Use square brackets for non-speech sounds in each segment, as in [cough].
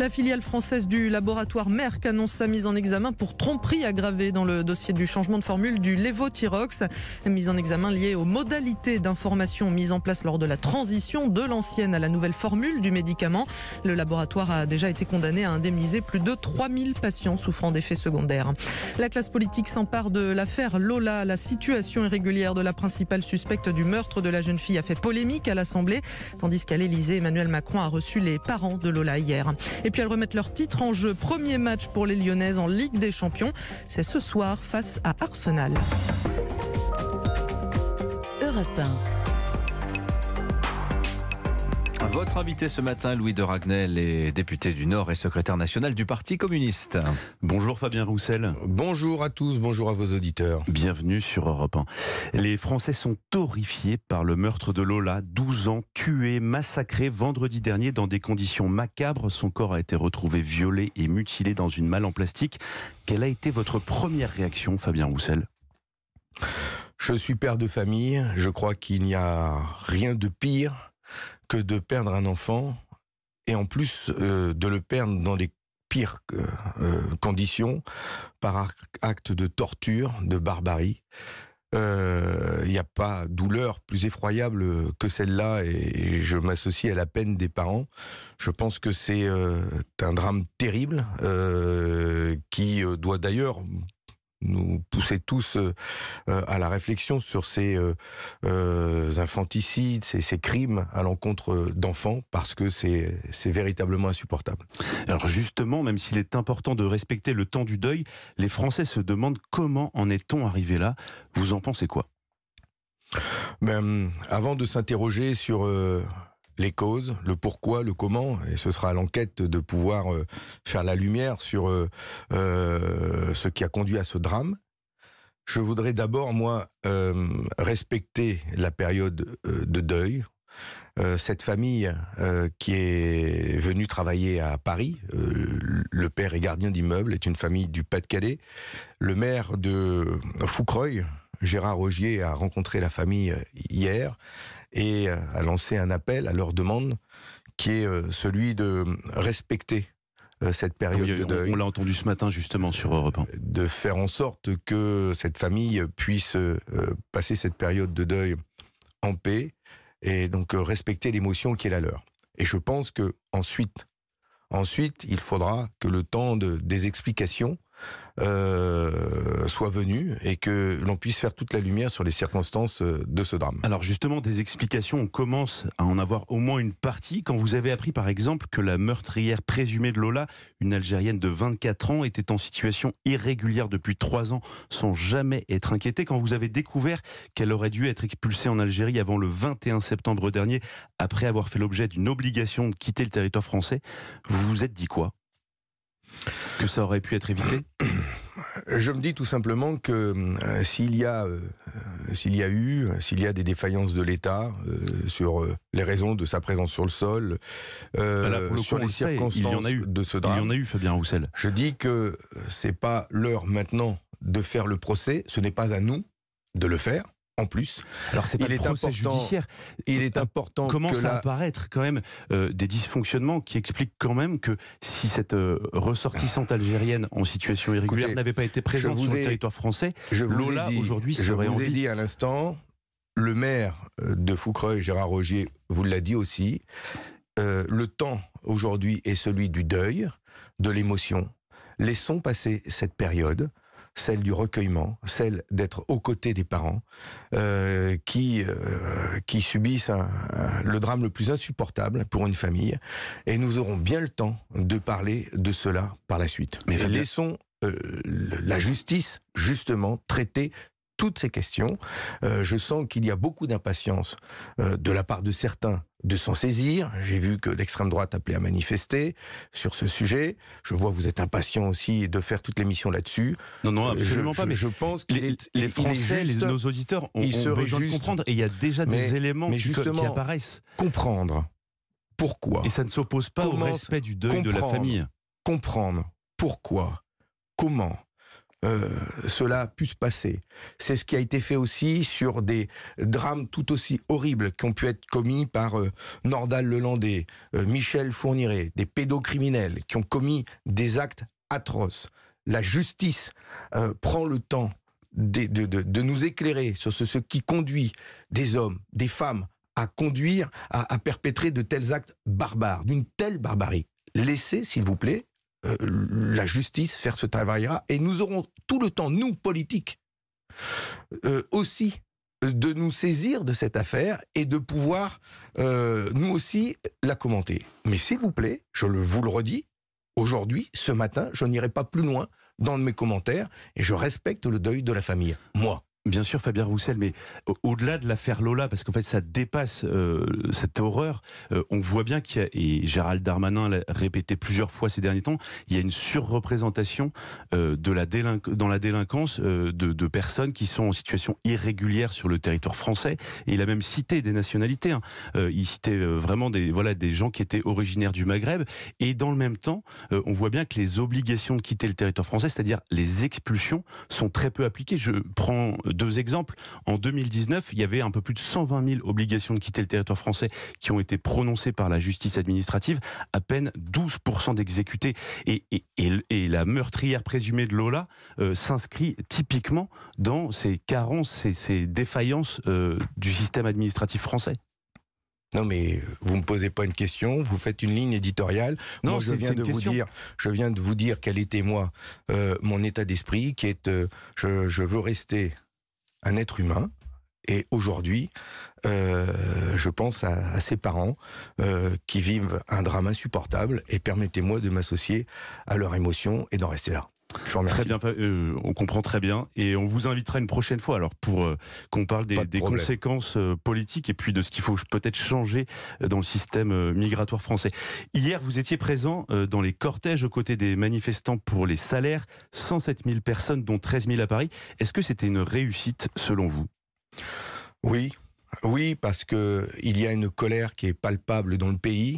La filiale française du laboratoire Merck annonce sa mise en examen pour tromperie aggravée dans le dossier du changement de formule du Levothyrox. Mise en examen liée aux modalités d'information mises en place lors de la transition de l'ancienne à la nouvelle formule du médicament. Le laboratoire a déjà été condamné à indemniser plus de 3000 patients souffrant d'effets secondaires. La classe politique s'empare de l'affaire Lola. La situation irrégulière de la principale suspecte du meurtre de la jeune fille a fait polémique à l'Assemblée, tandis qu'à l'Elysée, Emmanuel Macron a reçu les parents de Lola hier. Et puis elles remettent leur titre en jeu. Premier match pour les Lyonnaises en Ligue des Champions. C'est ce soir face à Arsenal. Votre invité ce matin, Louis de Ragnel, est député du Nord et secrétaire national du Parti communiste. Bonjour Fabien Roussel. Bonjour à tous, bonjour à vos auditeurs. Bienvenue sur Europe 1. Les Français sont horrifiés par le meurtre de Lola, 12 ans, tuée, massacrée vendredi dernier dans des conditions macabres. Son corps a été retrouvé violé et mutilé dans une malle en plastique. Quelle a été votre première réaction, Fabien Roussel je suis père de famille, je crois qu'il n'y a rien de pire que de perdre un enfant et en plus euh, de le perdre dans des pires euh, euh, conditions par acte de torture, de barbarie. Il n'y a pas douleur plus effroyable que celle-là et, je m'associe à la peine des parents. Je pense que c'est un drame terrible qui doit d'ailleurs nous pousser tous euh, euh, à la réflexion sur ces euh, infanticides, ces, ces, crimes à l'encontre d'enfants, parce que c'est véritablement insupportable. Alors justement, même s'il est important de respecter le temps du deuil, les Français se demandent comment en est-on arrivé là Vous en pensez quoi ben, Avant de s'interroger sur les causes, le pourquoi, le comment, et ce sera à l'enquête de pouvoir euh, faire la lumière sur euh, euh, ce qui a conduit à ce drame. Je voudrais d'abord, moi, respecter la période de deuil, cette famille qui est venue travailler à Paris, le père est gardien d'immeuble, est une famille du Pas-de-Calais. Le maire de Foucreuil, Gérard Rogier, a rencontré la famille hier et euh, a lancé un appel à leur demande qui est euh, celui de euh, respecter cette ah période de deuil. On l'a entendu ce matin justement sur Europe 1. De faire en sorte que cette famille puisse passer cette période de deuil en paix et donc respecter l'émotion qui est la leur. Et je pense que ensuite, ensuite, il faudra que le temps de, des explications euh, soit venu et que l'on puisse faire toute la lumière sur les circonstances euh, de ce drame. Alors justement, des explications, on commence à en avoir au moins une partie. Quand vous avez appris par exemple que la meurtrière présumée de Lola, une Algérienne de 24 ans, était en situation irrégulière depuis 3 ans sans jamais être inquiétée, quand vous avez découvert qu'elle aurait dû être expulsée en Algérie avant le 21 septembre dernier, après avoir fait l'objet d'une obligation de quitter le territoire français, vous vous êtes dit quoi que ça aurait pu être évité [clears throat] Je me dis tout simplement que euh, s'il y a, euh, euh, s'il y a eu, s'il y a des défaillances de l'État sur les raisons de sa présence sur le sol, bah sur les circonstances il y en a eu. de ce drame, il y en a eu, Fabien Roussel. Je dis que c'est pas l'heure maintenant de faire le procès. Ce n'est pas à nous de le faire en plus. Alors c'est pas il est judiciaire. Il est important. Comment ça à apparaître quand même euh, des dysfonctionnements qui expliquent quand même que si cette euh, ressortissante algérienne en situation irrégulière n'avait pas été présente sur le territoire français, je vous l'ai aujourd'hui Je vous dit à l'instant, le maire euh, de Foucreuil, Gérard Rogier, vous l'a dit aussi. le temps aujourd'hui est celui du deuil, de l'émotion. Laissons passer cette période celle du recueillement, celle d'être aux côtés des parents euh, qui, euh, qui subissent le drame le plus insupportable pour une famille. Et nous aurons bien le temps de parler de cela par la suite. Mais laissons euh, la justice justement traiter toutes ces questions. je sens qu'il y a beaucoup d'impatience de la part de certains de s'en saisir. J'ai vu que l'extrême droite appelait à manifester sur ce sujet. Je vois que vous êtes impatient aussi de faire toutes l'émission là-dessus. Non, non, euh, absolument pas. mais je pense que les, Français, nos auditeurs ont, besoin de comprendre. Et il y a déjà des éléments mais justement, qui, apparaissent. Comprendre pourquoi. Et ça ne s'oppose pas au respect du deuil de la famille. Comprendre pourquoi, comment, euh, cela a pu se passer. C'est ce qui a été fait aussi sur des drames tout aussi horribles qui ont pu être commis par euh, Nordal Lelandais, Landais, euh, Michel Fourniret, des pédocriminels qui ont commis des actes atroces. La justice prend le temps de, nous éclairer sur ce, qui conduit des hommes, des femmes à conduire, à perpétrer de tels actes barbares, d'une telle barbarie. Laissez, s'il vous plaît, euh, la justice faire ce travail-là. Et nous aurons tout le temps, nous, politiques, euh, aussi, euh, de nous saisir de cette affaire et de pouvoir, nous aussi, la commenter. Mais s'il vous plaît, je le, vous le redis, aujourd'hui, ce matin, je n'irai pas plus loin dans mes commentaires et je respecte le deuil de la famille. Moi. Bien sûr, Fabien Roussel, mais au-delà de l'affaire Lola, parce qu'en fait ça dépasse euh, cette horreur, euh, on voit bien qu'il y a, et Gérald Darmanin l'a répété plusieurs fois ces derniers temps, il y a une surreprésentation euh, de la dans la délinquance de, personnes qui sont en situation irrégulière sur le territoire français. Et il a même cité des nationalités. Hein. il citait vraiment des, voilà, des gens qui étaient originaires du Maghreb. Et dans le même temps, on voit bien que les obligations de quitter le territoire français, c'est-à-dire les expulsions, sont très peu appliquées. Je prends deux exemples. En 2019, il y avait un peu plus de 120 000 obligations de quitter le territoire français qui ont été prononcées par la justice administrative, à peine 12% d'exécutés. Et, et, la meurtrière présumée de Lola euh, s'inscrit typiquement dans ces carences, ces, défaillances euh, du système administratif français. Non mais euh, vous me posez pas une question, vous faites une ligne éditoriale. Non, c'est je viens de vous dire, je viens de vous dire quel était moi mon état d'esprit, qui est je, veux rester un être humain. Et aujourd'hui, euh, je pense à, ses parents euh, qui vivent un drame insupportable. Et permettez-moi de m'associer à leur émotion et d'en rester là. Euh, on comprend très bien. Et on vous invitera une prochaine fois alors pour euh, qu'on parle des, conséquences euh, politiques et puis de ce qu'il faut peut-être changer dans le système migratoire français. Hier, vous étiez présent dans les cortèges aux côtés des manifestants pour les salaires, 107 000 personnes, dont 13 000 à Paris. Est-ce que c'était une réussite selon vous Oui, oui, parce que il y a une colère qui est palpable dans le pays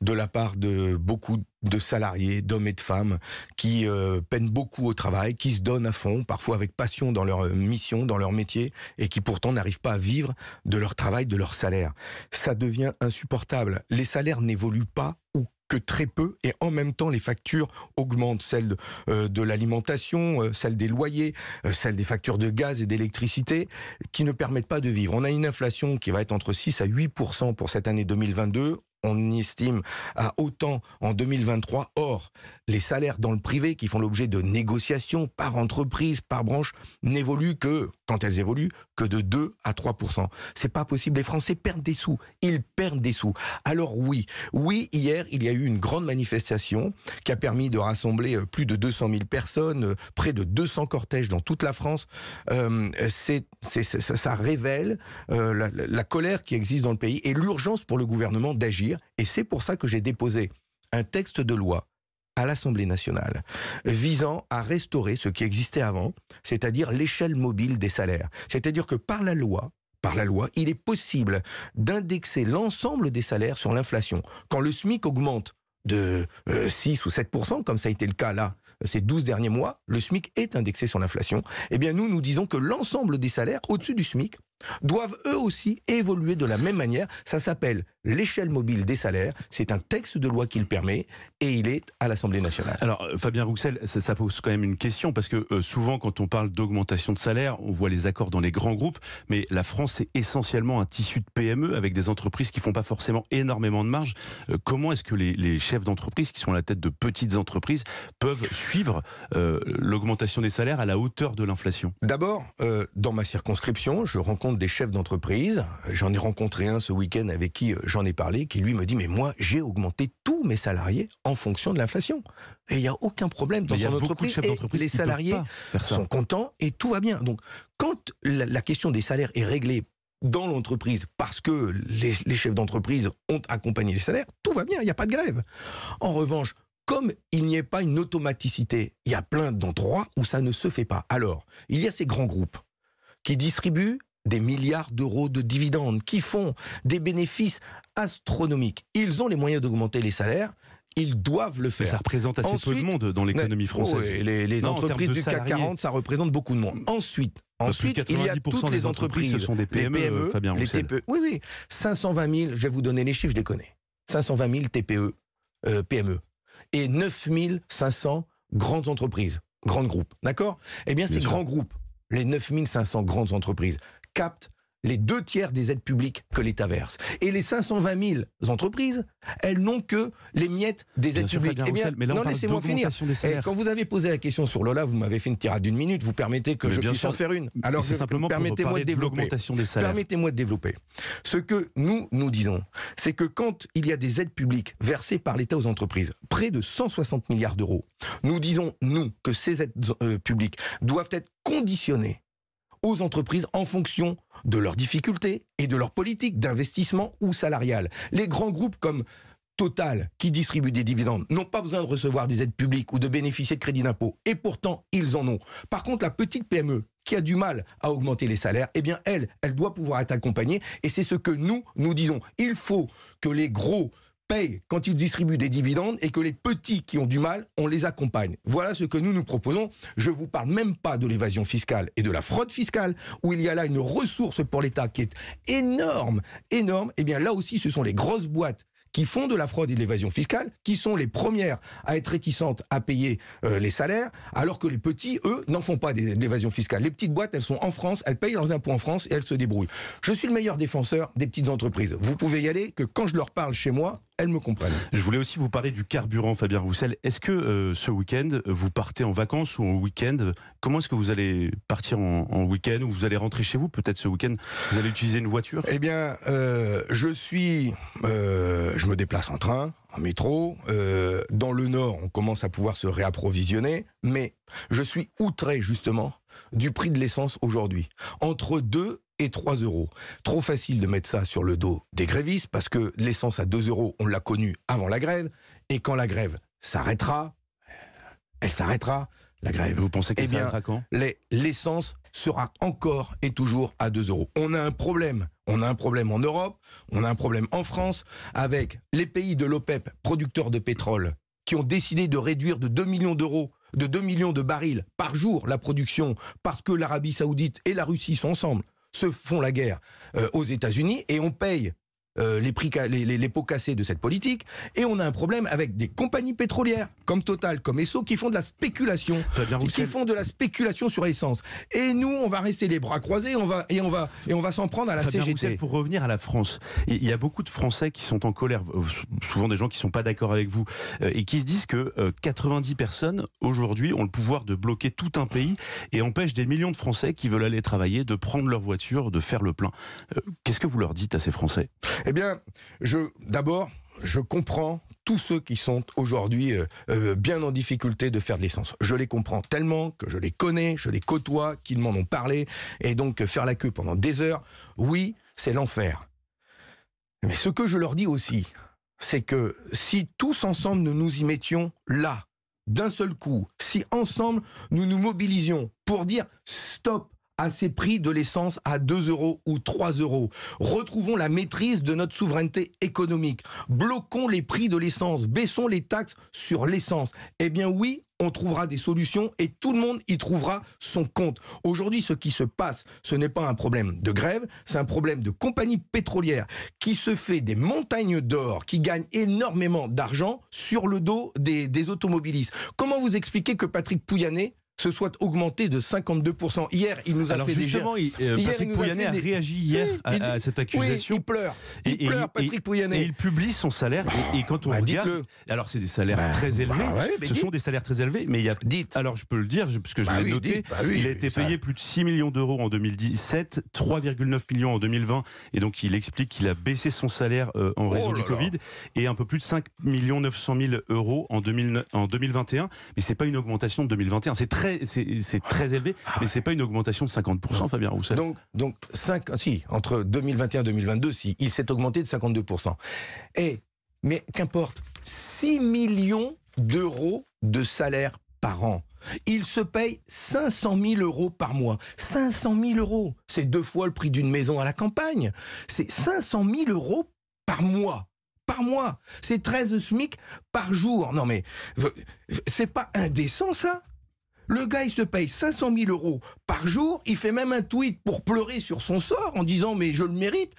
de la part de beaucoup de salariés, d'hommes et de femmes qui euh, peinent beaucoup au travail, qui se donnent à fond, parfois avec passion dans leur euh, mission, dans leur métier, et qui pourtant n'arrivent pas à vivre de leur travail, de leur salaire. Ça devient insupportable. Les salaires n'évoluent pas que très peu et en même temps les factures augmentent, celles euh, de, l'alimentation, euh, celles des loyers, euh, celles des factures de gaz et d'électricité qui ne permettent pas de vivre. On a une inflation qui va être entre 6 à 8% pour cette année 2022, on estime à autant en 2023. Or, les salaires dans le privé qui font l'objet de négociations par entreprise, par branche, n'évoluent que, quand elles évoluent, que de 2 à 3 C'est pas possible. Les Français perdent des sous. Ils perdent des sous. Alors oui, oui, hier, il y a eu une grande manifestation qui a permis de rassembler euh, plus de 200 000 personnes, euh, près de 200 cortèges dans toute la France. Euh, c'est, ça, révèle la colère qui existe dans le pays et l'urgence pour le gouvernement d'agir et c'est pour ça que j'ai déposé un texte de loi à l'Assemblée nationale visant à restaurer ce qui existait avant, c'est-à-dire l'échelle mobile des salaires. C'est-à-dire que par la loi, par la loi, il est possible d'indexer l'ensemble des salaires sur l'inflation. Quand le SMIC augmente de 6 euh, ou 7 comme ça a été le cas là ces 12 derniers mois, le SMIC est indexé sur l'inflation. Eh bien nous nous disons que l'ensemble des salaires au-dessus du SMIC doivent eux aussi évoluer de la même manière. Ça s'appelle l'échelle mobile des salaires. C'est un texte de loi qui le permet et il est à l'Assemblée nationale. Alors, euh, Fabien Rouxel, ça, pose quand même une question parce que euh, souvent, quand on parle d'augmentation de salaire, on voit les accords dans les grands groupes, mais la France, est essentiellement un tissu de PME avec des entreprises qui font pas forcément énormément de marge. Euh, comment est-ce que les, chefs d'entreprise qui sont à la tête de petites entreprises peuvent suivre l'augmentation des salaires à la hauteur de l'inflation D'abord, dans ma circonscription, je rencontre des chefs d'entreprise. J'en ai rencontré un ce week-end avec qui euh, j'en ai parlé, qui lui me dit, mais moi, j'ai augmenté tous mes salariés en fonction de l'inflation. Et il n'y a aucun problème dans son entreprise. les salariés sont contents et tout va bien. Donc, quand la, question des salaires est réglée dans l'entreprise parce que les, les chefs d'entreprise ont accompagné les salaires, tout va bien, il n'y a pas de grève. En revanche, comme il n'y a pas une automaticité, il y a plein d'endroits où ça ne se fait pas. Alors, il y a ces grands groupes qui distribuent des milliards d'euros de dividendes, qui font des bénéfices astronomiques. Ils ont les moyens d'augmenter les salaires, ils doivent le faire. Mais ça représente assez peu de monde dans l'économie française. les, entreprises du CAC 40, ça représente beaucoup de monde. Ensuite, Ensuite, il y a toutes les entreprises, entreprises sont des PME, les TPE. E, e. Oui, oui, 520 000, je vais vous donner les chiffres, je 520 000 TPE, PME, et 9 500 grandes entreprises, grands groupes, d'accord Eh bien, ces grands groupes, les 9 500 grandes entreprises, captent les deux tiers des aides publiques que l'État verse. Et les 520 000 entreprises, elles n'ont que les miettes des aides publiques. Eh bien, non, laissez-moi finir. Eh, quand vous avez posé la question sur Lola, vous m'avez fait une tirade d'une minute, vous permettez que je puisse en faire une. Alors, simplement permettez-moi de développer. permettez-moi de développer. Ce que nous, nous disons, c'est que quand il y a des aides publiques versées par l'État aux entreprises, près de 160 milliards d'euros, nous disons, nous, que ces aides euh, publiques doivent être conditionnées aux entreprises en fonction de leurs difficultés et de leur politique d'investissement ou salariale. Les grands groupes comme Total, qui distribuent des dividendes, n'ont pas besoin de recevoir des aides publiques ou de bénéficier de crédits d'impôt. Et pourtant, ils en ont. Par contre, la petite PME, qui a du mal à augmenter les salaires, eh bien, elle, elle doit pouvoir être accompagnée. Et c'est ce que nous, nous disons. Il faut que les gros paye quand ils distribuent des dividendes et que les petits qui ont du mal, on les accompagne. Voilà ce que nous nous proposons. Je ne vous parle même pas de l'évasion fiscale et de la fraude fiscale, où il y a là une ressource pour l'État qui est énorme, énorme. Et eh bien là aussi, ce sont les grosses boîtes qui font de la fraude et de l'évasion fiscale, qui sont les premières à être réticentes à payer euh, les salaires, alors que les petits, eux, n'en font pas d'évasion fiscale. Les petites boîtes, elles sont en France, elles payent leurs impôts en France et elles se débrouillent. Je suis le meilleur défenseur des petites entreprises. Vous pouvez y aller que quand je leur parle chez moi, elles me comprennent. Je voulais aussi vous parler du carburant, Fabien Roussel. Est-ce que euh, ce week-end, vous partez en vacances ou en week-end Comment est-ce que vous allez partir en, week-end ou vous allez rentrer chez vous peut-être ce week-end Vous allez utiliser une voiture Eh bien, euh, je suis je me déplace en train, en métro. Euh, dans le Nord, on commence à pouvoir se réapprovisionner. Mais je suis outré, justement, du prix de l'essence aujourd'hui. Entre 2 et 3 euros. Trop facile de mettre ça sur le dos des grévistes parce que l'essence à 2 euros, on l'a connu avant la grève. Et quand la grève s'arrêtera, elle s'arrêtera, la grève. Vous pensez qu'elle eh s'arrêtera quand L'essence sera encore et toujours à 2 euros. On a un problème on a un problème en Europe, on a un problème en France, avec les pays de l'OPEP, producteurs de pétrole, qui ont décidé de réduire de 2 millions d'euros, de 2 millions de barils par jour la production, parce que l'Arabie saoudite et la Russie sont ensemble, se font la guerre euh, aux États-Unis, et on paye euh, les, prix, pots cassés de cette politique. Et on a un problème avec des compagnies pétrolières, comme Total, comme Esso, qui font de la spéculation. qui font de la spéculation sur l'essence. Et nous, on va rester les bras croisés on va, et on va, et on va s'en prendre à la CGT. pour revenir à la France, il y a beaucoup de Français qui sont en colère, euh, souvent des gens qui ne sont pas d'accord avec vous, euh, et qui se disent que 90 personnes, aujourd'hui, ont le pouvoir de bloquer tout un pays et empêchent des millions de Français qui veulent aller travailler de prendre leur voiture, de faire le plein. Qu'est-ce que vous leur dites à ces Français eh bien, d'abord, je comprends tous ceux qui sont aujourd'hui euh, euh, bien en difficulté de faire de l'essence. Je les comprends tellement que je les connais, je les côtoie, qu'ils m'en ont parlé, et donc euh, faire la queue pendant des heures, oui, c'est l'enfer. Mais ce que je leur dis aussi, c'est que si tous ensemble nous nous y mettions là, d'un seul coup, si ensemble nous nous mobilisions pour dire stop à ces prix de l'essence à 2 euros ou 3 euros. Retrouvons la maîtrise de notre souveraineté économique. Bloquons les prix de l'essence, baissons les taxes sur l'essence. Eh bien oui, on trouvera des solutions et tout le monde y trouvera son compte. Aujourd'hui, ce qui se passe, ce n'est pas un problème de grève, c'est un problème de compagnie pétrolière qui se fait des montagnes d'or, qui gagne énormément d'argent sur le dos des, automobilistes. Comment vous expliquez que Patrick Pouyanné se soit augmenté de 52%. Hier, il nous a Alors fait justement, euh, Patrick Pouyanné a, réagi hier à, cette accusation. il pleure. Et, il pleure, Patrick Pouyanné. Et il publie son salaire. et, quand on bah, regarde... Alors, c'est des salaires bah, très bah, élevés. ce sont des salaires très élevés. Mais il y a... Alors, je peux le dire, puisque je l'ai noté. il a été payé plus de 6 millions d'euros en 2017, 3,9 millions en 2020. Et donc, il explique qu'il a baissé son salaire euh, en oh raison du Covid. Et un peu plus de 5 millions 900 000 euros en, en 2021. Mais c'est pas une augmentation de 2021. C'est très c'est très élevé, mais c'est pas une augmentation de 50%, Fabien Roussel. Donc, donc si, entre 2021 et 2022, si, il s'est augmenté de 52%. Et, mais qu'importe, 6 millions d'euros de salaire par an. Il se paye 500 000 euros par mois. 500 000 euros, c'est deux fois le prix d'une maison à la campagne. C'est 500 000 euros par mois par mois. C'est 13 SMIC par jour. Non mais, c'est pas indécent ça le gars, il se paye 500 000 euros par jour. Il fait même un tweet pour pleurer sur son sort en disant mais je le mérite.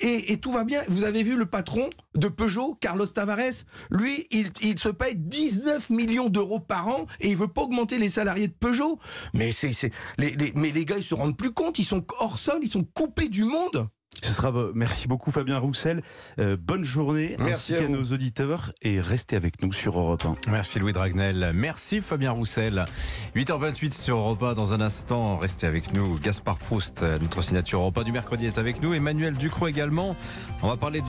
Et, tout va bien. Vous avez vu le patron de Peugeot, Carlos Tavares. Lui, il, se paye 19 millions d'euros par an et il veut pas augmenter les salariés de Peugeot. Mais c'est, les, les, mais les gars, ils se rendent plus compte. Ils sont hors sol. Ils sont coupés du monde. Ce sera merci beaucoup Fabien Roussel. Euh, bonne journée merci à nos auditeurs et restez avec nous sur Europe Merci Louis Dragnel. Merci Fabien Roussel. 8h28 sur Europa. dans un instant. Restez avec nous. Gaspard Proust, euh, notre signature Europe du mercredi est avec nous. Emmanuel Ducrot également. On va parler de